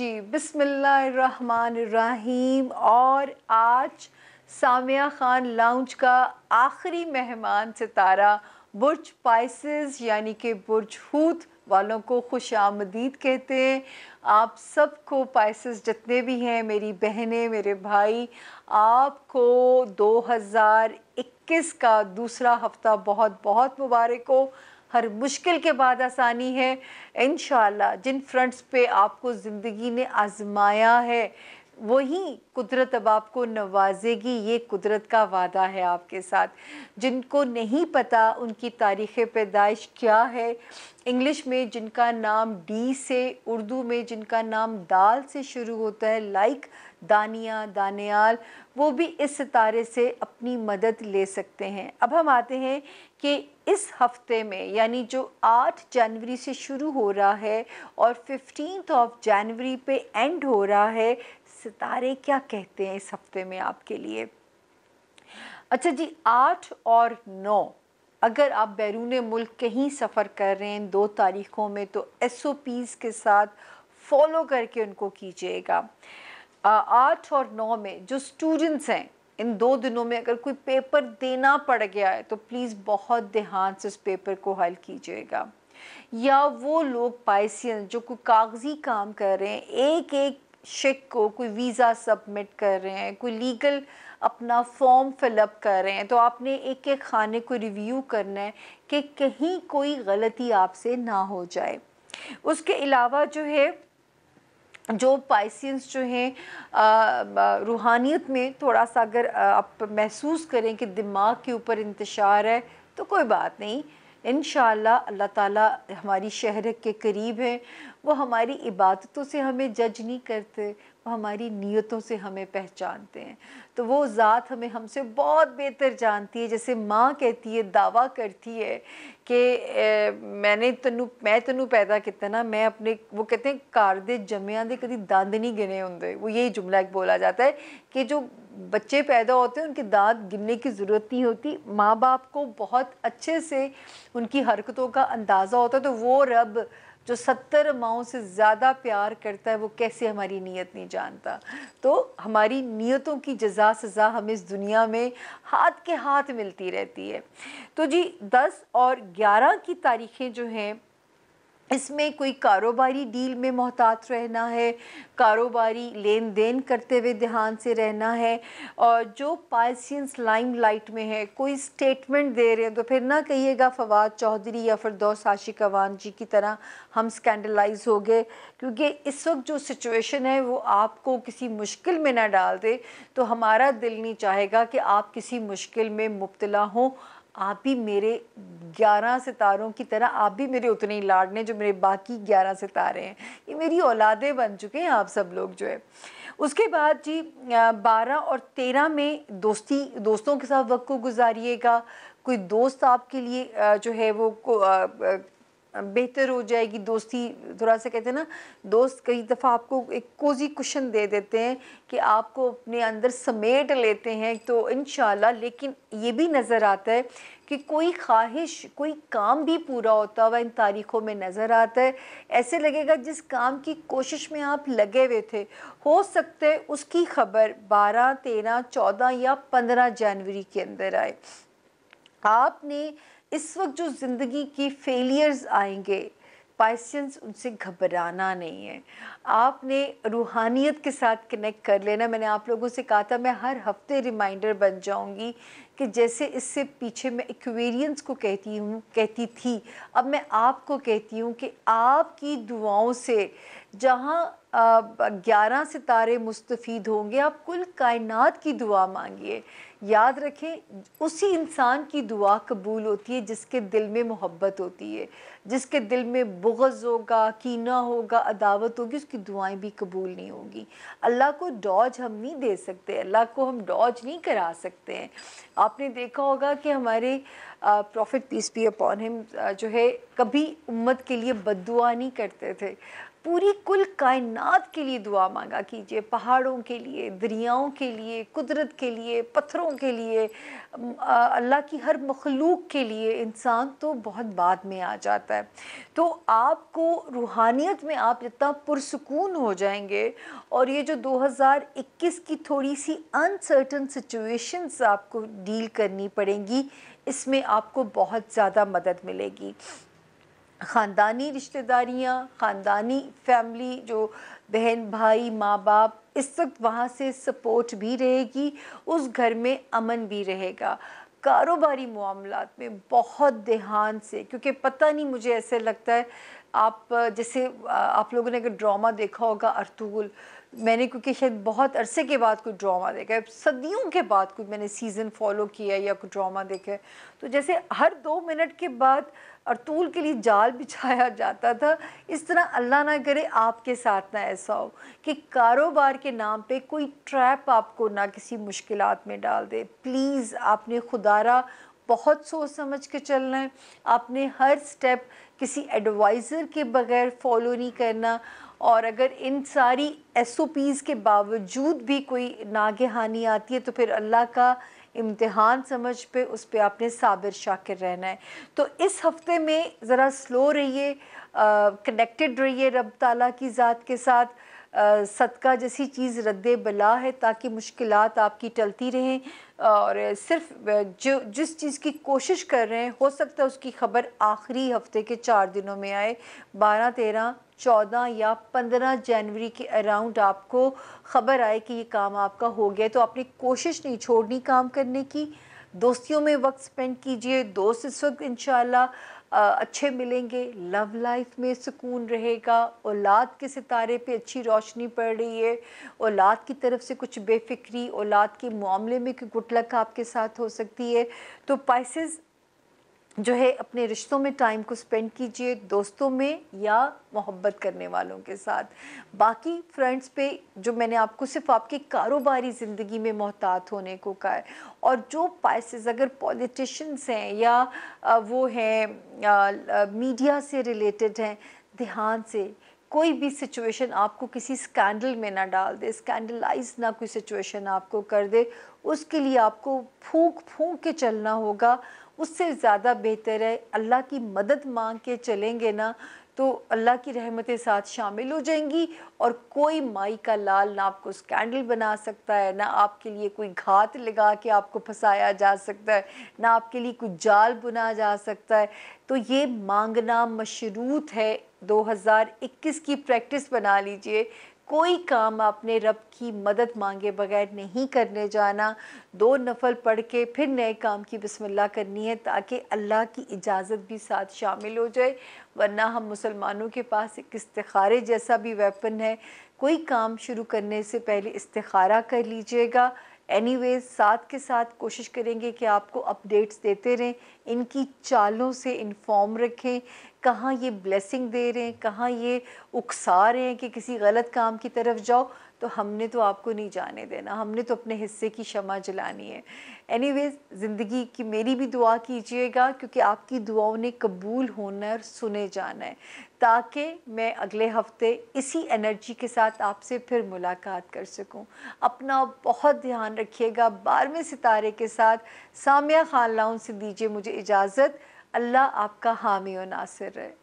जी बिसमीम और आज सामिया ख़ान लाउंज का आखिरी मेहमान सितारा बुर्ज पाइसेस यानी कि बुर्ज हूत वालों को खुश आमदीद कहते हैं आप सबको पाइसेस जितने भी हैं मेरी बहनें मेरे भाई आपको 2021 का दूसरा हफ़्ता बहुत बहुत मुबारक हो हर मुश्किल के बाद आसानी है इन जिन फ्रंट्स पे आपको ज़िंदगी ने आजमाया है वही कुदरत अब आपको नवाजेगी ये कुदरत का वादा है आपके साथ जिनको नहीं पता उनकी तारीख़ पैदाइश क्या है इंग्लिश में जिनका नाम डी से उर्दू में जिनका नाम दाल से शुरू होता है लाइक दानिया दानियाल वो भी इस सितारे से अपनी मदद ले सकते हैं अब हम आते हैं कि इस हफ्ते में यानी जो 8 जनवरी से शुरू हो रहा है और फिफ्टीन ऑफ जनवरी पे एंड हो रहा है सितारे क्या कहते हैं इस हफ्ते में आपके लिए अच्छा जी आठ और नौ अगर आप बैरून मुल्क कहीं सफ़र कर रहे हैं दो तारीख़ों में तो एस ओ पीज के साथ फॉलो करके उनको कीजिएगा आठ और नौ में जो स्टूडेंट्स हैं इन दो दिनों में अगर कोई पेपर देना पड़ गया है तो प्लीज़ बहुत ध्यान से उस पेपर को हल कीजिएगा या वो लोग पाइसियन जो कोई कागजी काम कर रहे हैं एक एक शेक को कोई वीज़ा सबमिट कर रहे हैं कोई लीगल अपना फॉर्म फिलअप कर रहे हैं तो आपने एक एक खाने को रिव्यू करना है कि कहीं कोई गलती आपसे ना हो जाए उसके अलावा जो है जो पाइसियंस जो हैं रूहानियत में थोड़ा सा अगर आप महसूस करें कि दिमाग के ऊपर इंतशार है तो कोई बात नहीं इन अल्लाह ताला हमारी शहर के करीब हैं वो हमारी इबादतों से हमें जज नहीं करते हमारी नीयतों से हमें पहचानते हैं तो वो ज़ात हमें हमसे बहुत बेहतर जानती है जैसे माँ कहती है दावा करती है कि मैंने तनु मैं तनु पैदा किता ना मैं अपने वो कहते हैं कार दे जमिया दे कभी दंद नहीं गिने होंगे वो यही जुमला एक बोला जाता है कि जो बच्चे पैदा होते हैं उनके दांत गिनने की ज़रूरत नहीं होती माँ बाप को बहुत अच्छे से उनकी हरकतों का अंदाज़ा होता है तो वो रब जो सत्तर माओ से ज़्यादा प्यार करता है वो कैसे हमारी नीयत नहीं जानता तो हमारी नीयतों की जजा सज़ा हमें इस दुनिया में हाथ के हाथ मिलती रहती है तो जी दस और ग्यारह की तारीखें जो हैं इसमें कोई कारोबारी डील में मोहतात रहना है कारोबारी लेन देन करते हुए ध्यान से रहना है और जो पालसियंस लाइम लाइट में है कोई स्टेटमेंट दे रहे हैं तो फिर ना कहिएगा फवाद चौधरी या फिरदौस आशिक अवान जी की तरह हम स्कैंडलाइज हो गए क्योंकि इस वक्त जो सिचुएशन है वो आपको किसी मुश्किल में ना डाल दे तो हमारा दिल नहीं चाहेगा कि आप किसी मुश्किल में मुबतला हों आप भी मेरे ग्यारह सितारों की तरह आप भी मेरे उतने ही लाडने जो मेरे बाकी ग्यारह सितारे हैं ये मेरी औलादें बन चुके हैं आप सब लोग जो है उसके बाद जी बारह और तेरह में दोस्ती दोस्तों के साथ वक्त को गुजारिएगा कोई दोस्त आपके लिए जो है वो बेहतर हो जाएगी दोस्ती थोड़ा सा कहते हैं ना दोस्त कई दफ़ा आपको एक कोजी कुशन दे देते हैं कि आपको अपने अंदर समेट लेते हैं तो इन लेकिन ये भी नज़र आता है कि कोई ख्वाहिश कोई काम भी पूरा होता हुआ इन तारीख़ों में नज़र आता है ऐसे लगेगा जिस काम की कोशिश में आप लगे हुए थे हो सकता है उसकी खबर बारह तेरह चौदह या पंद्रह जनवरी के अंदर आए आपने इस वक्त जो ज़िंदगी की फेलियर्स आएंगे पाइसेंस उनसे घबराना नहीं है आपने रूहानियत के साथ कनेक्ट कर लेना मैंने आप लोगों से कहा था मैं हर हफ्ते रिमाइंडर बन जाऊंगी कि जैसे इससे पीछे मैं इक्वेरियंस को कहती हूँ कहती थी अब मैं आपको कहती हूँ कि आपकी दुआओं से जहाँ ग्यारह सितारे मुस्तफ़ होंगे आप कुल कायनात की दुआ मांगिए याद रखें उसी इंसान की दुआ कबूल होती है जिसके दिल में मोहब्बत होती है जिसके दिल में बुगज़ होगा कीना होगा अदावत होगी उसकी दुआएं भी कबूल नहीं होगी अल्लाह को डॉज हम नहीं दे सकते अल्लाह को हम डॉज नहीं करा सकते हैं आपने देखा होगा कि हमारे prophet peace be upon him जो है कभी उम्मत के लिए बद नहीं करते थे पूरी कुल कायनात के लिए दुआ मांगा कीजिए पहाड़ों के लिए दरियाओं के लिए कुदरत के लिए पत्थरों के लिए अल्लाह की हर मखलूक के लिए इंसान तो बहुत बाद में आ जाता है तो आपको रूहानियत में आप इतना पुरसकून हो जाएंगे और ये जो 2021 की थोड़ी सी अनसर्टन सिचुएशंस आपको डील करनी पड़ेंगी इसमें आपको बहुत ज़्यादा मदद मिलेगी ख़ानदानी रिश्तेदारियाँ ख़ानदानी फैमिली जो बहन भाई माँ बाप इस वक्त वहाँ से सपोर्ट भी रहेगी उस घर में अमन भी रहेगा कारोबारी मामला में बहुत ध्यान से क्योंकि पता नहीं मुझे ऐसे लगता है आप जैसे आप लोगों ने अगर ड्रामा देखा होगा अरतूल मैंने क्योंकि शायद बहुत अरसे के बाद कोई ड्रामा देखा है सदियों के बाद कोई मैंने सीज़न फॉलो किया या कोई ड्रामा देखा है तो जैसे हर दो मिनट के बाद और तूल के लिए जाल बिछाया जाता था इस तरह अल्लाह ना करे आपके साथ ना ऐसा हो कि कारोबार के नाम पे कोई ट्रैप आपको ना किसी मुश्किल में डाल दे प्लीज़ आपने खुदारा बहुत सोच समझ के चलना है आपने हर स्टेप किसी एडवाइज़र के बगैर फॉलो नहीं करना और अगर इन सारी एस के बावजूद भी कोई नागहानी आती है तो फिर अल्लाह का इम्तहान समझ पे उस पर आपने साबिर शाकिर रहना है तो इस हफ्ते में ज़रा स्लो रहिए कनेक्टेड रहिए रब ताला की ज़ात के साथ सदका जैसी चीज़ रद्द बला है ताकि मुश्किल आपकी टलती रहें और सिर्फ जो जिस चीज़ की कोशिश कर रहे हैं हो सकता है उसकी खबर आखिरी हफ्ते के चार दिनों में आए बारह तेरह चौदह या पंद्रह जनवरी के अराउंड आपको ख़बर आए कि ये काम आपका हो गया तो आपने कोशिश नहीं छोड़नी काम करने की दोस्तियों में वक्त स्पेंड कीजिए दोस्त इस वक्त इन अच्छे मिलेंगे लव लाइफ में सुकून रहेगा औलाद के सितारे पे अच्छी रोशनी पड़ रही है औलाद की तरफ से कुछ बेफिक्री औलाद के मामले में कुछ गुटलक आपके साथ हो सकती है तो पाइसेस जो है अपने रिश्तों में टाइम को स्पेंड कीजिए दोस्तों में या मोहब्बत करने वालों के साथ बाकी फ्रेंड्स पे जो मैंने आपको सिर्फ आपके कारोबारी ज़िंदगी में मोहतात होने को कहा है और जो पाइसेस अगर पॉलिटिशंस हैं या वो हैं मीडिया से रिलेटेड हैं ध्यान से कोई भी सिचुएशन आपको किसी स्कैंडल में ना डाल दे स्कैंडलाइज ना कोई सिचुएशन आपको कर दे उसके लिए आपको फूंक फूंक के चलना होगा उससे ज़्यादा बेहतर है अल्लाह की मदद मांग के चलेंगे ना तो अल्लाह की रहमतें साथ शामिल हो जाएंगी और कोई माई का लाल ना आपको स्कैंडल बना सकता है ना आपके लिए कोई घात लगा के आपको फंसाया जा सकता है ना आपके लिए कोई जाल बुना जा सकता है तो ये मांगना मशरूत है 2021 की प्रैक्टिस बना लीजिए कोई काम आपने रब की मदद मांगे बगैर नहीं करने जाना दो नफल पढ़ के फिर नए काम की बिस्मिल्लाह करनी है ताकि अल्लाह की इजाज़त भी साथ शामिल हो जाए वरना हम मुसलमानों के पास एक इस्तारे जैसा भी वेपन है कोई काम शुरू करने से पहले इस्तारा कर लीजिएगा एनीवेज साथ के साथ कोशिश करेंगे कि आपको अपडेट्स देते रहें इनकी चालों से इन्फॉर्म रखें कहाँ ये ब्लेसिंग दे रहे हैं कहाँ ये उकसा रहे हैं कि किसी गलत काम की तरफ जाओ तो हमने तो आपको नहीं जाने देना हमने तो अपने हिस्से की क्षमा जलानी है एनी ज़िंदगी की मेरी भी दुआ कीजिएगा क्योंकि आपकी दुआओं ने कबूल होना और सुने जाना है ताकि मैं अगले हफ्ते इसी एनर्जी के साथ आपसे फिर मुलाकात कर सकूं। अपना बहुत ध्यान रखिएगा बारहवें सितारे के साथ सामिया खान लाउन से दीजिए मुझे इजाज़त अल्लाह आपका हामी और नासिर है